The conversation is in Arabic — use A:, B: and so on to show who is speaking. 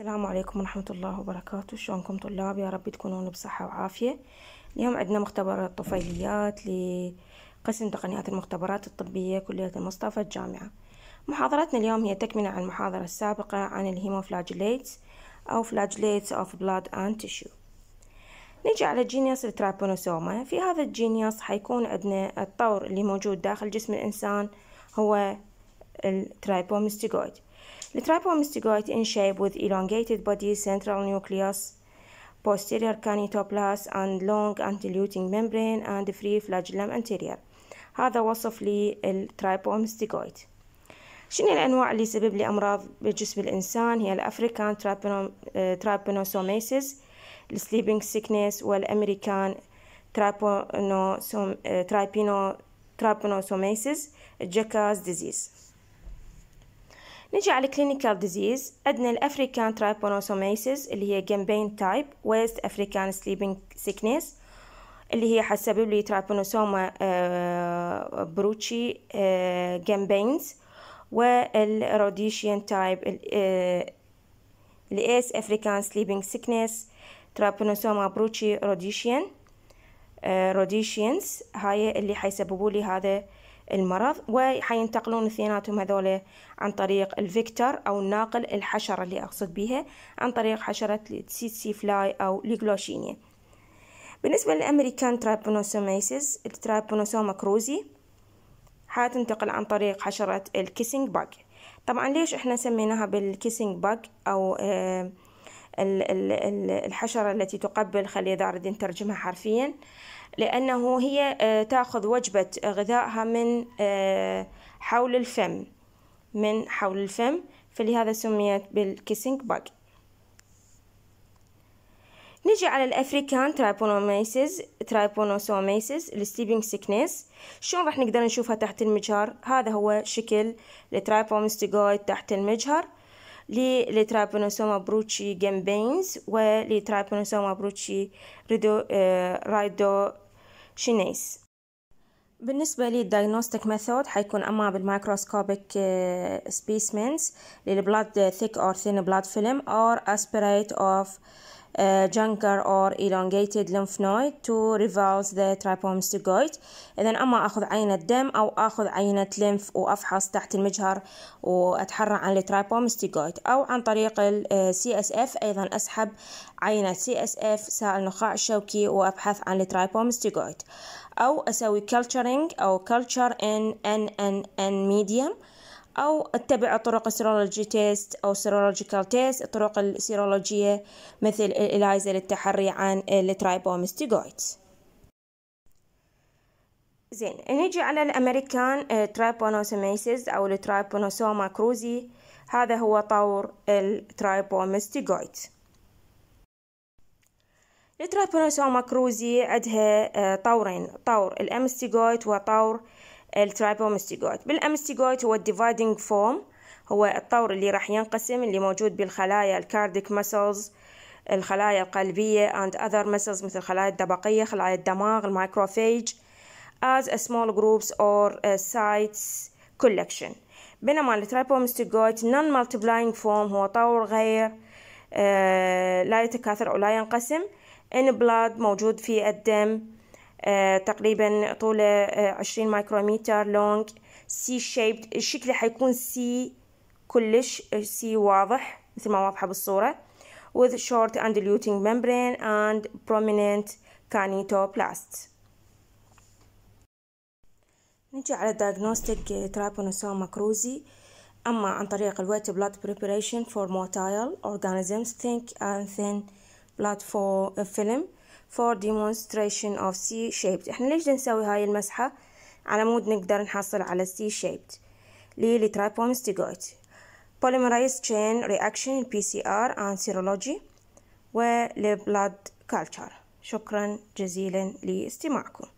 A: السلام عليكم ورحمة الله وبركاته شلونكم طلاب يا رب تكونون بصحة وعافية اليوم عندنا مختبر الطفيليات لقسم تقنيات المختبرات الطبية كلية المصطفى الجامعة محاضرتنا اليوم هي تكملة عن المحاضرة السابقة عن الهيموفلاجيليتس أو فلاجيليتس أوف بلاد أند تيشو نجي على جينيوس الترابونوسوما في هذا الجينيوس حيكون عندنا الطور اللي موجود داخل جسم الإنسان هو الترايبومستيجويد The tripomastigoid in shape with elongated body, central nucleus, posterior canetoplast and long antiluting membrane and free flagellum anterior هذا وصف للترايبومستيجويد شنو الأنواع اللي سبب لي أمراض بجسم الإنسان هي الأفريكان ترابينوسوميسيس السليبنج سيكنس والأمريكان ترابينوسوميسيس الجكاز ديزيز نجي على كلينيكال ديزيز عندنا الافريكان ترايبونوسوميسيس اللي هي جامبين تايب ويست افريكان سليبنج سيكنس اللي هي حتسبب لي ترايبونوسوما آه، بروتشي جامبينز آه، والروديشيان تايب الاس افريكان سليبنج سيكنس ترايبونوسوما بروتشي روديشيان آه، روديشينز هاي اللي حيسببوا لي هذا المرض وحينتقلون اثنيناتهم هذول عن طريق الفيكتور أو الناقل الحشرة اللي أقصد بها عن طريق حشرة السيتسي فلاي أو ليغلوشينيا بالنسبة للأمريكان ترابونوسوميسيس الترابونوسوما كروزي حتنتقل عن طريق حشرة الكيسنج باج طبعا ليش احنا سميناها بالكيسنج باج أو آه، الحشرة التي تقبل خلي إذا أريد نترجمها حرفيا لأنه هي آه، تأخذ وجبة غذائها من آه، حول الفم من حول الفم فلهذا سميت بالكيسينج باج نجي على الافريكان ترايبونوميسيز ترايبونوسوميسيز الستيبينج سيكنس شلون راح نقدر نشوفها تحت المجهر هذا هو شكل الترايبومستيجويد تحت المجهر للترايبونوسوما بروتشي جامبينز ولترايبونوسوما بروتشي ريدو آه رايدو شينيس بالنسبة للدايجنوستيك ميثود حيكون أما بالمايكروسكوبيك سبيسمنز للبلاد ثيك أور ثين بلاد فيلم أو أسبريت أوف آه، جنكر or elongated lymph node to reverse the trypomystigoid إذا أما أخذ عينة دم أو أخذ عينة لمف وأفحص تحت المجهر وأتحرى عن الترايبومستيجويد أو عن طريق ال آه، CSF أيضا أسحب عينة CSF سائل النخاع الشوكي وأبحث عن الترايبومستيجويد أو أسوي كلتشرنج أو كلتشر إن إن إن إن medium أو أتبع طرق سيرولوجي تيست أو سيرولوجيكال تيست الطرق السيرولوجية مثل الإلايزا للتحري عن الترايبوميستيغويتس زين نجي على الأمريكان آه، ترايبونوسوميسيز أو الترايبونوسوما كروزي هذا هو طور الترايبوميستيغويتس الترايبونوسوما كروزي عندها آه، طورين طور الأمستيغويت وطور الترايبومستيجويد بالامستيجويد هو الديفايدنج فورم هو الطور اللي راح ينقسم اللي موجود بالخلايا الكارديك مسلز الخلايا القلبية and other muscles مثل الخلايا الدبقية خلايا الدماغ المايكروفيج as a small groups or a sites collection بينما الترايبومستيجويد non multiplying form هو طور غير آه، لا يتكاثر أو لا ينقسم in blood موجود في الدم تقريبا طوله 20 مايكرومتر لونج سي شيبد الشكل حيكون سي كلش سي واضح مثل ما واضحه بالصوره with short and diluting membrane and prominent canetoblast نجي على diagnostic trypanosoma cruzi أما عن طريق الويت blood preparation for motile organisms think and thin blood for film for demonstration of C shaped احنا ليش نسوي هاي المسحة على مود نقدر نحصل على C shaped للترابومستيجويت polymerase chain reaction PCR and serology والبلاد culture شكرا جزيلا لاستماعكم